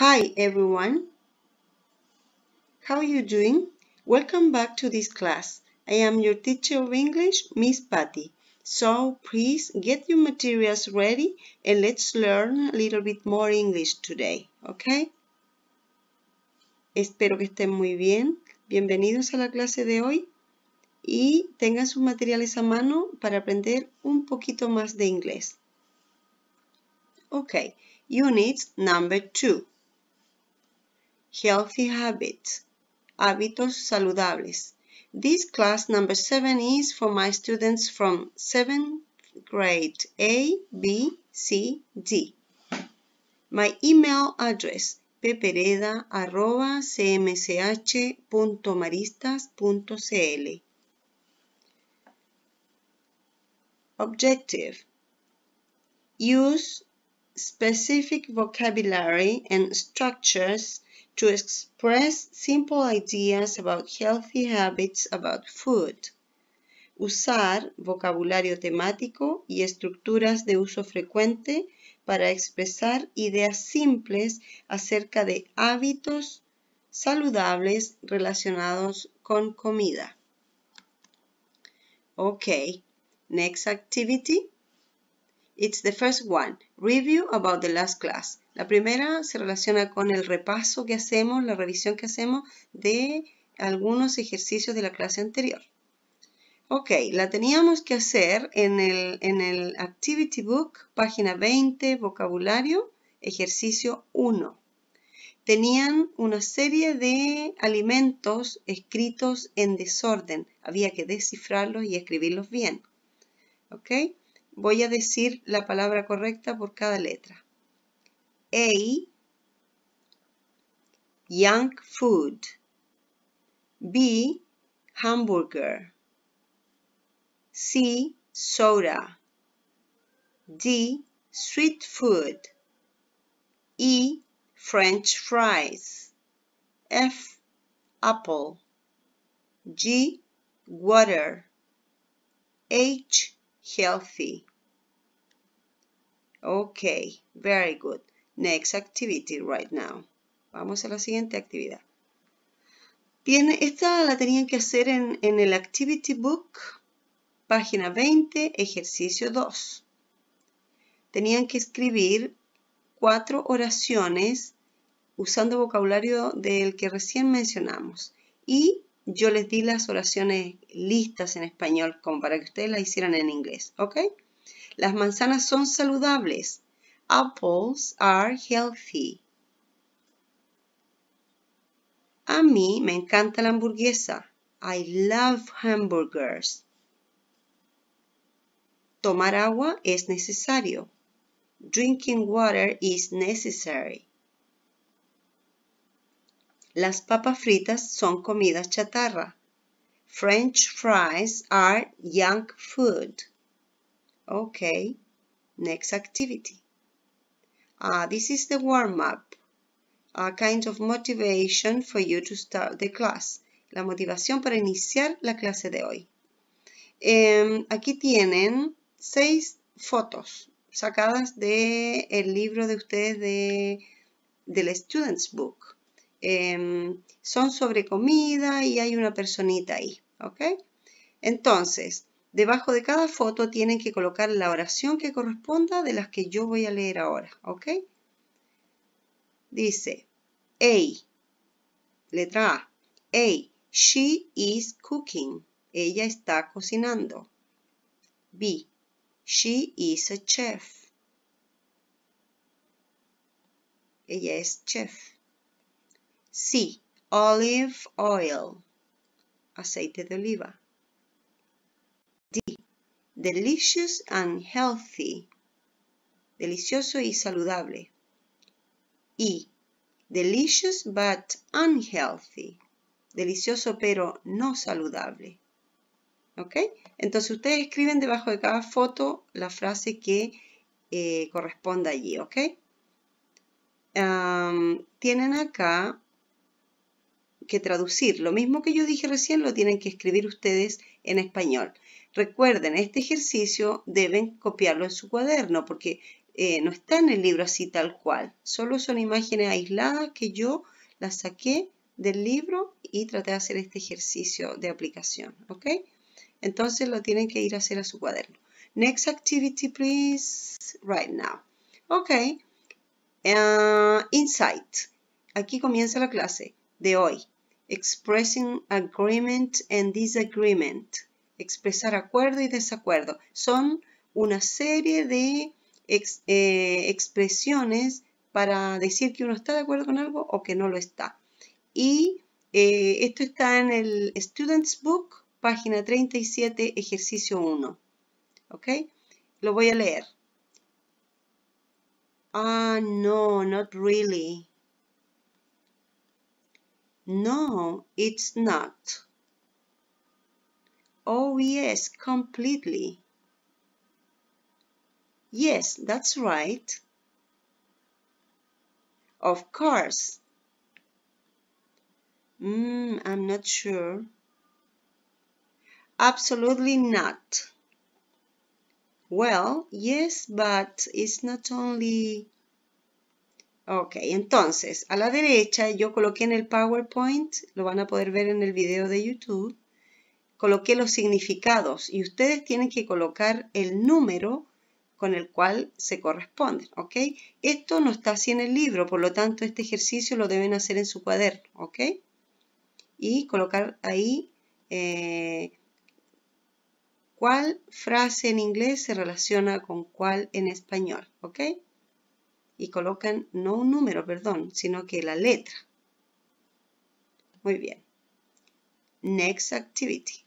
Hi everyone. How are you doing? Welcome back to this class. I am your teacher of English, Miss Patty. So please get your materials ready and let's learn a little bit more English today, okay? Espero que estén muy bien. Bienvenidos a la clase de hoy y tengan sus materiales a mano para aprender un poquito más de inglés. Okay, units number two. healthy habits, hábitos saludables. This class number seven is for my students from seventh grade A, B, C, D. My email address ppereda.cmch.maristas.cl Objective Use specific vocabulary and structures to express simple ideas about healthy habits about food. Usar vocabulario temático y estructuras de uso frecuente para expresar ideas simples acerca de hábitos saludables relacionados con comida. Ok, next activity. It's the first one. Review about the last class. La primera se relaciona con el repaso que hacemos, la revisión que hacemos de algunos ejercicios de la clase anterior. Ok, la teníamos que hacer en el, en el Activity Book, página 20, vocabulario, ejercicio 1. Tenían una serie de alimentos escritos en desorden. Había que descifrarlos y escribirlos bien. ¿Ok? voy a decir la palabra correcta por cada letra. A, young food. B, hamburger. C, soda. D, sweet food. E, french fries. F, apple. G, water. H, healthy. Ok, very good. Next activity right now. Vamos a la siguiente actividad. Tiene, esta la tenían que hacer en, el Activity Book, página 20, ejercicio 2. Tenían que escribir cuatro oraciones usando vocabulario del que recién mencionamos. Y yo les di las oraciones listas en español como para que ustedes las hicieran en inglés, ¿ok? Las manzanas son saludables. Apples are healthy. A mí me encanta la hamburguesa. I love hamburgers. Tomar agua es necesario. Drinking water is necessary. Las papas fritas son comida chatarra. French fries are junk food. Okay, next activity. Ah, this is the warm-up, a kind of motivation for you to start the class. La motivación para iniciar la clase de hoy. Em, aquí tienen seis fotos sacadas del libro de ustedes de, del Students Book. Em, son sobre comida y hay una personita ahí, ¿ok? Entonces, Debajo de cada foto tienen que colocar la oración que corresponda de las que yo voy a leer ahora, ¿ok? Dice, A, letra A, A, she is cooking, ella está cocinando. B, she is a chef, ella es chef. C, olive oil, aceite de oliva. D. Delicious and healthy. Delicioso y saludable. E. Delicious but unhealthy. Delicioso pero no saludable. ¿Ok? Entonces ustedes escriben debajo de cada foto la frase que eh, corresponda allí. ¿Ok? tienen acá que traducir. Lo mismo que yo dije recién lo tienen que escribir ustedes en español. Recuerden, este ejercicio deben copiarlo en su cuaderno porque eh, no está en el libro así tal cual. Solo son imágenes aisladas que yo las saqué del libro y traté de hacer este ejercicio de aplicación. ¿Ok? Entonces lo tienen que ir a hacer a su cuaderno. Next activity, please, right now. Ok. Uh, insight. Aquí comienza la clase de hoy. Expressing agreement and disagreement expresar acuerdo y desacuerdo. Son una serie de eh, expresiones para decir que uno está de acuerdo con algo o que no lo está. Y eh, esto está en el Students Book, página 37, ejercicio 1. ¿Ok? Lo voy a leer. Ah, no, not really. No, it's not. Oh yes, completely. Yes, that's right. Of course. Mm, I'm not sure. Absolutely not. Well, yes, but it's not only... Ok, entonces, a la derecha yo coloqué en el PowerPoint, lo van a poder ver en el video de YouTube, coloqué los significados y ustedes tienen que colocar el número con el cual se corresponden, ¿ok? Esto no está así en el libro, por lo tanto este ejercicio lo deben hacer en su cuaderno, ¿ok? Y colocar ahí eh, cuál frase en inglés se relaciona con cuál en español, ¿ok? Y colocan no un número, perdón, sino que la letra. Muy bien. Next activity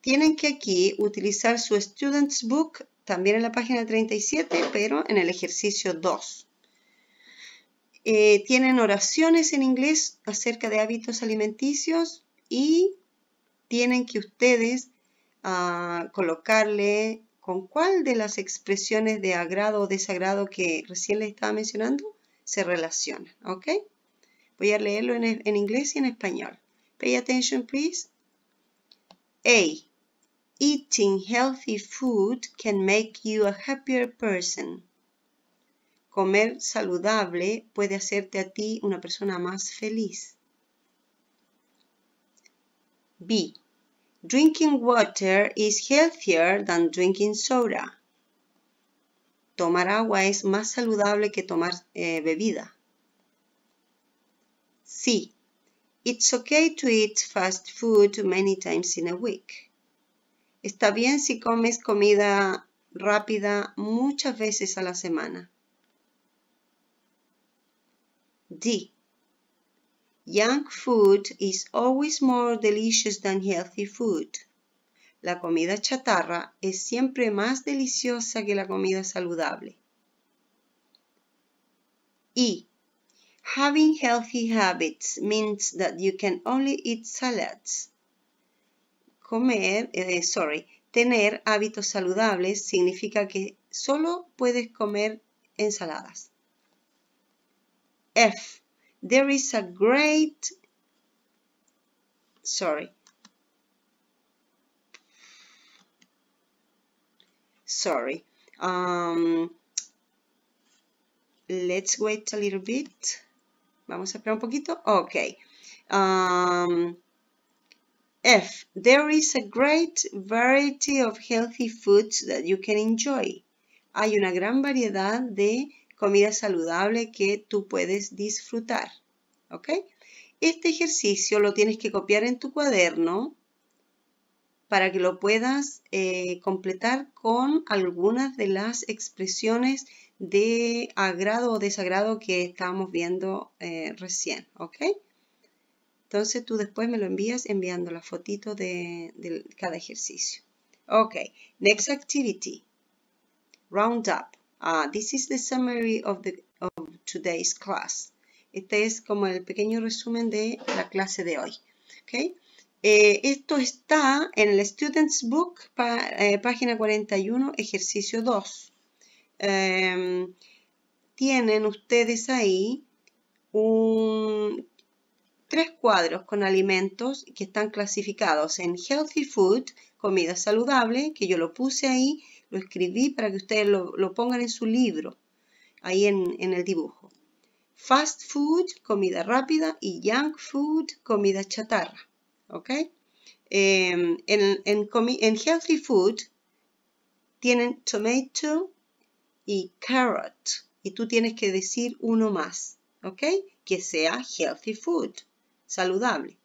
tienen que aquí utilizar su Students Book, también en la página 37, pero en el ejercicio 2. Eh, tienen oraciones en inglés acerca de hábitos alimenticios y tienen que ustedes ah, colocarle con cuál de las expresiones de agrado o desagrado que recién les estaba mencionando se relaciona. ¿Ok? Voy a leerlo en inglés y en español. Pay attention, please. A. Eating healthy food can make you a happier person. Comer saludable puede hacerte a ti una persona más feliz. B. Drinking water is healthier than drinking soda. Tomar agua es más saludable que tomar eh, bebida. C. It's okay to eat fast food many times in a week. Está bien si comes comida rápida muchas veces a la semana. D. Young food is always more delicious than healthy food. La comida chatarra es siempre más deliciosa que la comida saludable. Y e. Having healthy habits means that you can only eat salads. Comer, eh, sorry, tener hábitos saludables significa que solo puedes comer ensaladas. F. There is a great, sorry, sorry. Um, let's wait a little bit. Vamos a esperar un poquito. Ok. Um, F. There is a great variety of healthy foods that you can enjoy. Hay una gran variedad de comida saludable que tú puedes disfrutar. ¿Ok? Este ejercicio lo tienes que copiar en tu cuaderno para que lo puedas eh, completar con algunas de las expresiones de agrado o desagrado que estábamos viendo eh, recién, ¿ok? Entonces tú después me lo envías enviando la fotito de, cada ejercicio. Ok, next activity, roundup. Ah, this is the summary of, today's class. Este es como el pequeño resumen de la clase de hoy. ¿ok? Eh, esto está en el Students Book, eh, página 41, ejercicio 2. Em, tienen ustedes ahí tres cuadros con alimentos que están clasificados en Healthy Food, comida saludable, que yo lo puse ahí, lo escribí para que ustedes lo, pongan en su libro, ahí en, el dibujo. Fast Food, comida rápida, y Junk Food, comida chatarra. ¿ok? Em, en, en, Healthy Food tienen tomato, y carrot. Y tú tienes que decir uno más, ¿ok? Que sea healthy food, saludable.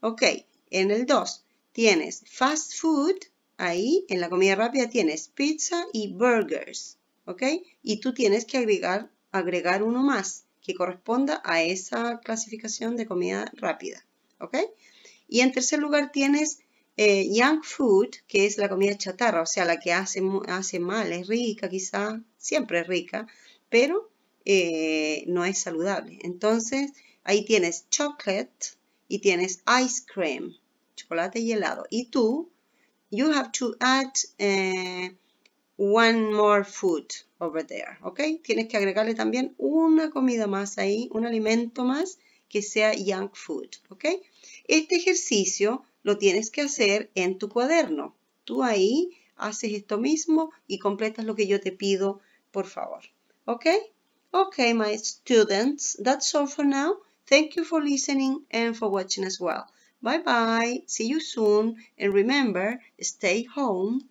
Ok, en el 2 tienes fast food, ahí en la comida rápida tienes pizza y burgers, ¿ok? Y tú tienes que agregar, agregar uno más que corresponda a esa clasificación de comida rápida, ¿ok? Y en tercer lugar tienes young eh, food, que es la comida chatarra, o sea, la que hace, hace mal, es rica quizá, siempre es rica, pero eh, no es saludable. Entonces, ahí tienes chocolate y tienes ice cream, chocolate y helado. Y tú, you have to add eh, one more food over there, ¿ok? Tienes que agregarle también una comida más ahí, un alimento más que sea young food, ¿ok? Este ejercicio lo tienes que hacer en tu cuaderno. Tú ahí haces esto mismo y completas lo que yo te pido, por favor. ¿Ok? Ok, my students, that's all for now. Thank you for listening and for watching as well. Bye bye. See you soon. And remember, stay home.